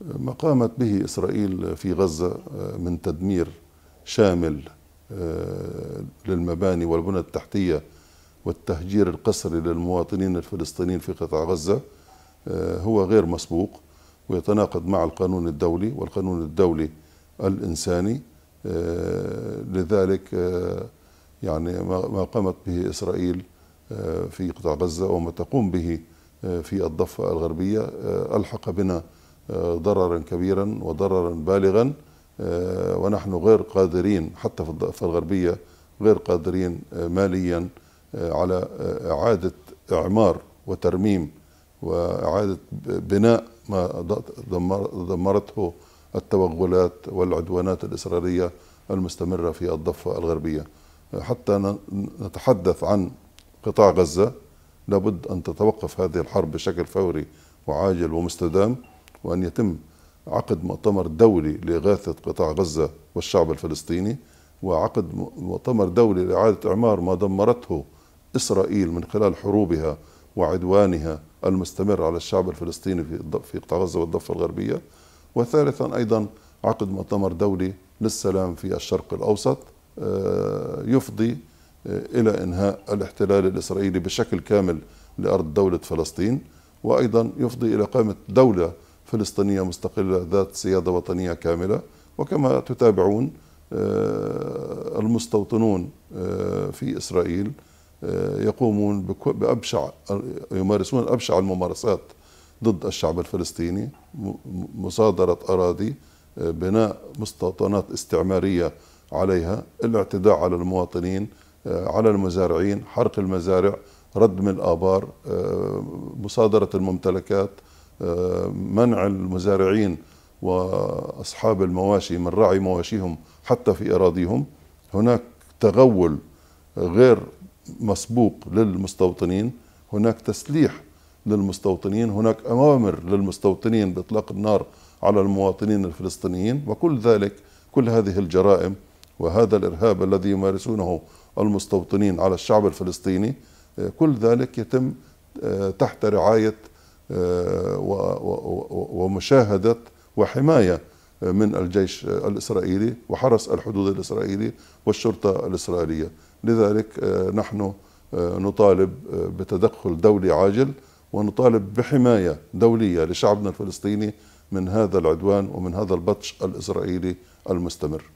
ما قامت به إسرائيل في غزة آه، من تدمير شامل آه، للمباني والبنى التحتية والتهجير القسري للمواطنين الفلسطينيين في قطاع غزة آه، هو غير مسبوق ويتناقض مع القانون الدولي والقانون الدولي الإنساني لذلك يعني ما قامت به إسرائيل في قطاع غزة وما تقوم به في الضفة الغربية ألحق بنا ضررا كبيرا وضررا بالغا آه، ونحن غير قادرين حتى في الغربية غير قادرين آه، ماليا آه، على إعادة إعمار وترميم وإعادة بناء ما دمرته التوغلات والعدوانات الإسرائيلية المستمرة في الضفة الغربية حتى نتحدث عن قطاع غزة لابد أن تتوقف هذه الحرب بشكل فوري وعاجل ومستدام وأن يتم عقد مؤتمر دولي لإغاثة قطاع غزة والشعب الفلسطيني وعقد مؤتمر دولي لإعادة إعمار ما دمرته إسرائيل من خلال حروبها وعدوانها المستمر على الشعب الفلسطيني في قطاع غزة والضفة الغربية وثالثا أيضا عقد مؤتمر دولي للسلام في الشرق الأوسط آه، يفضي آه، إلى إنهاء الاحتلال الإسرائيلي بشكل كامل لأرض دولة فلسطين وأيضا يفضي إلى قامة دولة فلسطينية مستقلة ذات سيادة وطنية كاملة وكما تتابعون آه، المستوطنون آه، في إسرائيل آه، يقومون بأبشع يمارسون أبشع الممارسات ضد الشعب الفلسطيني مصادرة أراضي بناء مستوطنات استعمارية عليها الاعتداء على المواطنين على المزارعين حرق المزارع ردم الآبار مصادرة الممتلكات منع المزارعين واصحاب المواشي من رعي مواشيهم حتى في اراضيهم هناك تغول غير مسبوق للمستوطنين هناك تسليح للمستوطنين هناك اوامر للمستوطنين باطلاق النار على المواطنين الفلسطينيين وكل ذلك كل هذه الجرائم وهذا الارهاب الذي يمارسونه المستوطنين على الشعب الفلسطيني كل ذلك يتم آه، تحت رعايه آه، ومشاهدة وحماية من الجيش الإسرائيلي وحرس الحدود الإسرائيلي والشرطة الإسرائيلية لذلك آه، نحن آه، نطالب آه، بتدخل دولي عاجل ونطالب بحماية دولية لشعبنا الفلسطيني من هذا العدوان ومن هذا البطش الإسرائيلي المستمر